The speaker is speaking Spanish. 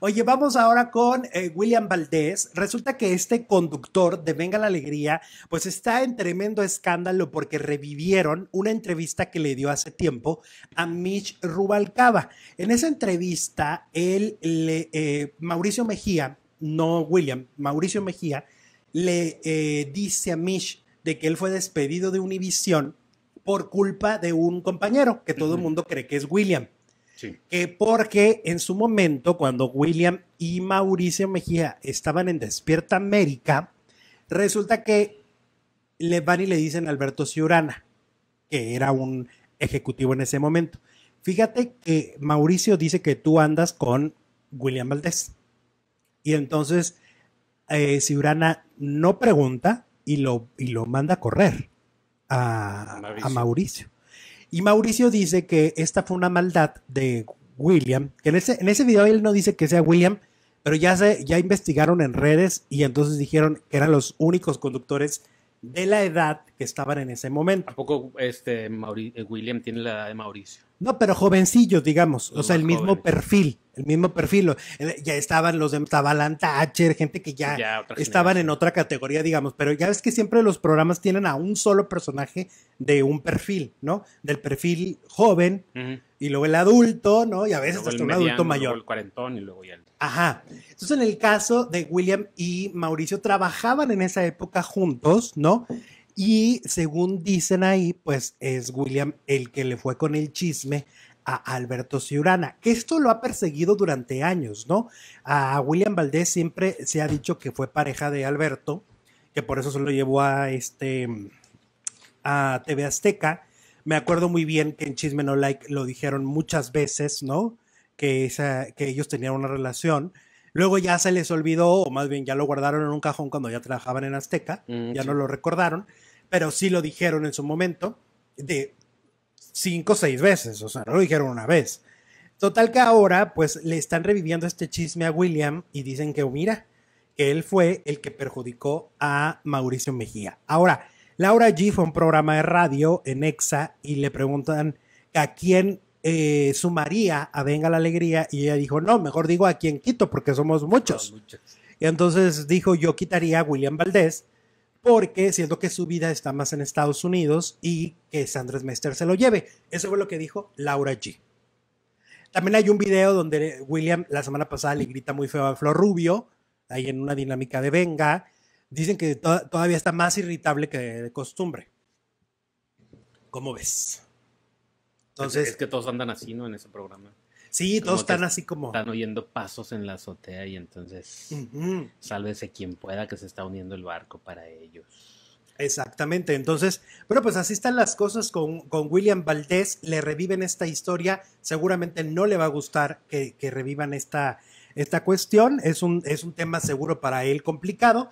Oye, vamos ahora con eh, William Valdés. Resulta que este conductor de Venga la Alegría, pues está en tremendo escándalo porque revivieron una entrevista que le dio hace tiempo a Mitch Rubalcaba. En esa entrevista, él, le, eh, Mauricio Mejía, no William, Mauricio Mejía, le eh, dice a Mitch de que él fue despedido de Univisión por culpa de un compañero que todo el mundo cree que es William. Eh, porque en su momento, cuando William y Mauricio Mejía estaban en Despierta América, resulta que le van y le dicen a Alberto Ciurana, que era un ejecutivo en ese momento. Fíjate que Mauricio dice que tú andas con William Valdés. Y entonces eh, Ciurana no pregunta y lo, y lo manda a correr a Mauricio. Y Mauricio dice que esta fue una maldad de William, que en ese, en ese video él no dice que sea William, pero ya, se, ya investigaron en redes y entonces dijeron que eran los únicos conductores de la edad que estaban en ese momento. ¿A poco este eh, William tiene la edad de Mauricio? No, pero jovencillos, digamos. O sea, el mismo perfil. El mismo perfil. Eh, ya estaban los de Tabalan Thatcher, gente que ya, estaban en otra categoría, digamos. Pero ya ves que siempre los programas tienen a un solo personaje de un perfil, ¿no? Del perfil joven y luego el adulto, ¿no? Y a veces hasta un adulto mayor. el cuarentón y luego ya el... Ajá. Entonces, en el caso de William y Mauricio, trabajaban en esa época juntos, ¿no? Y según dicen ahí, pues es William el que le fue con el chisme a Alberto Ciurana, que esto lo ha perseguido durante años, ¿no? A William Valdés siempre se ha dicho que fue pareja de Alberto, que por eso se lo llevó a este a TV Azteca. Me acuerdo muy bien que en Chisme No Like lo dijeron muchas veces, ¿no? Que, esa, que ellos tenían una relación Luego ya se les olvidó, o más bien ya lo guardaron en un cajón cuando ya trabajaban en Azteca, mm, ya no lo recordaron, pero sí lo dijeron en su momento de cinco o seis veces, o sea, lo dijeron una vez. Total que ahora pues le están reviviendo este chisme a William y dicen que, mira, que él fue el que perjudicó a Mauricio Mejía. Ahora, Laura G fue a un programa de radio en EXA y le preguntan a quién eh, sumaría a Venga la Alegría y ella dijo, no, mejor digo a quien quito porque somos muchos. Y entonces dijo, yo quitaría a William Valdés porque siento que su vida está más en Estados Unidos y que Sandrés Mester se lo lleve. Eso fue lo que dijo Laura G. También hay un video donde William la semana pasada le grita muy feo a Flor Rubio, ahí en una dinámica de venga. Dicen que todavía está más irritable que de costumbre. ¿Cómo ves? Entonces, es que todos andan así, ¿no? En ese programa. Sí, todos están así como. Están oyendo pasos en la azotea y entonces. Sálvese quien pueda que se está uniendo el barco para ellos. Exactamente. Entonces, bueno, pues así están las cosas con, con William Valdés. Le reviven esta historia. Seguramente no le va a gustar que, que revivan esta, esta cuestión. Es un, es un tema seguro para él complicado.